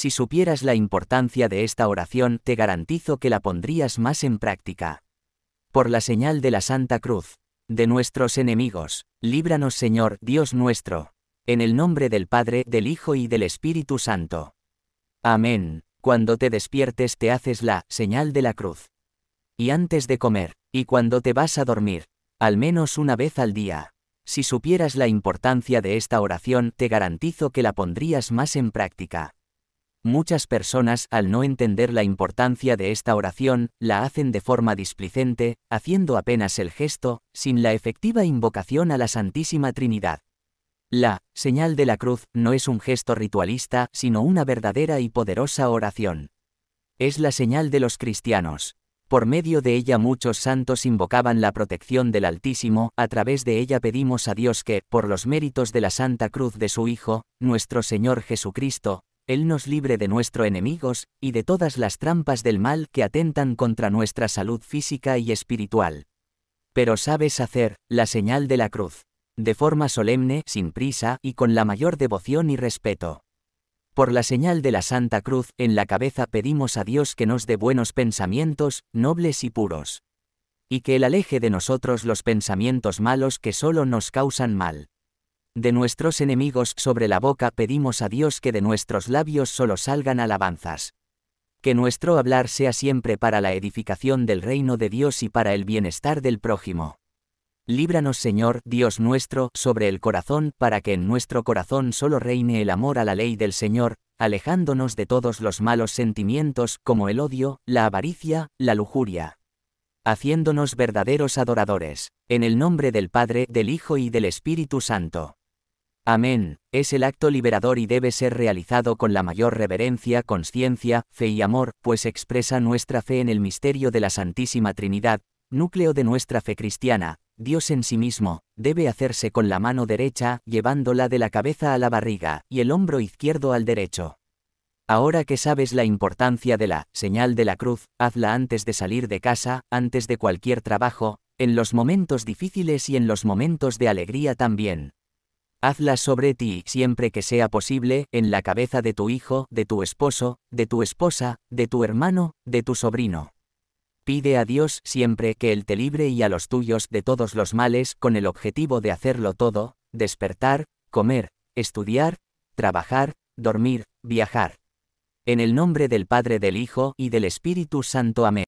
Si supieras la importancia de esta oración, te garantizo que la pondrías más en práctica. Por la señal de la Santa Cruz, de nuestros enemigos, líbranos Señor, Dios nuestro. En el nombre del Padre, del Hijo y del Espíritu Santo. Amén. Cuando te despiertes te haces la señal de la cruz. Y antes de comer, y cuando te vas a dormir, al menos una vez al día. Si supieras la importancia de esta oración, te garantizo que la pondrías más en práctica. Muchas personas, al no entender la importancia de esta oración, la hacen de forma displicente, haciendo apenas el gesto, sin la efectiva invocación a la Santísima Trinidad. La señal de la cruz no es un gesto ritualista, sino una verdadera y poderosa oración. Es la señal de los cristianos. Por medio de ella muchos santos invocaban la protección del Altísimo, a través de ella pedimos a Dios que, por los méritos de la Santa Cruz de su Hijo, nuestro Señor Jesucristo, él nos libre de nuestros enemigos, y de todas las trampas del mal que atentan contra nuestra salud física y espiritual. Pero sabes hacer, la señal de la cruz. De forma solemne, sin prisa, y con la mayor devoción y respeto. Por la señal de la Santa Cruz en la cabeza pedimos a Dios que nos dé buenos pensamientos, nobles y puros. Y que Él aleje de nosotros los pensamientos malos que solo nos causan mal. De nuestros enemigos sobre la boca pedimos a Dios que de nuestros labios solo salgan alabanzas. Que nuestro hablar sea siempre para la edificación del reino de Dios y para el bienestar del prójimo. Líbranos Señor, Dios nuestro, sobre el corazón, para que en nuestro corazón solo reine el amor a la ley del Señor, alejándonos de todos los malos sentimientos como el odio, la avaricia, la lujuria. Haciéndonos verdaderos adoradores, en el nombre del Padre, del Hijo y del Espíritu Santo. Amén, es el acto liberador y debe ser realizado con la mayor reverencia, conciencia, fe y amor, pues expresa nuestra fe en el misterio de la Santísima Trinidad, núcleo de nuestra fe cristiana. Dios en sí mismo, debe hacerse con la mano derecha, llevándola de la cabeza a la barriga, y el hombro izquierdo al derecho. Ahora que sabes la importancia de la señal de la cruz, hazla antes de salir de casa, antes de cualquier trabajo, en los momentos difíciles y en los momentos de alegría también. Hazla sobre ti siempre que sea posible, en la cabeza de tu hijo, de tu esposo, de tu esposa, de tu hermano, de tu sobrino. Pide a Dios siempre que Él te libre y a los tuyos de todos los males con el objetivo de hacerlo todo, despertar, comer, estudiar, trabajar, dormir, viajar. En el nombre del Padre, del Hijo y del Espíritu Santo. Amén.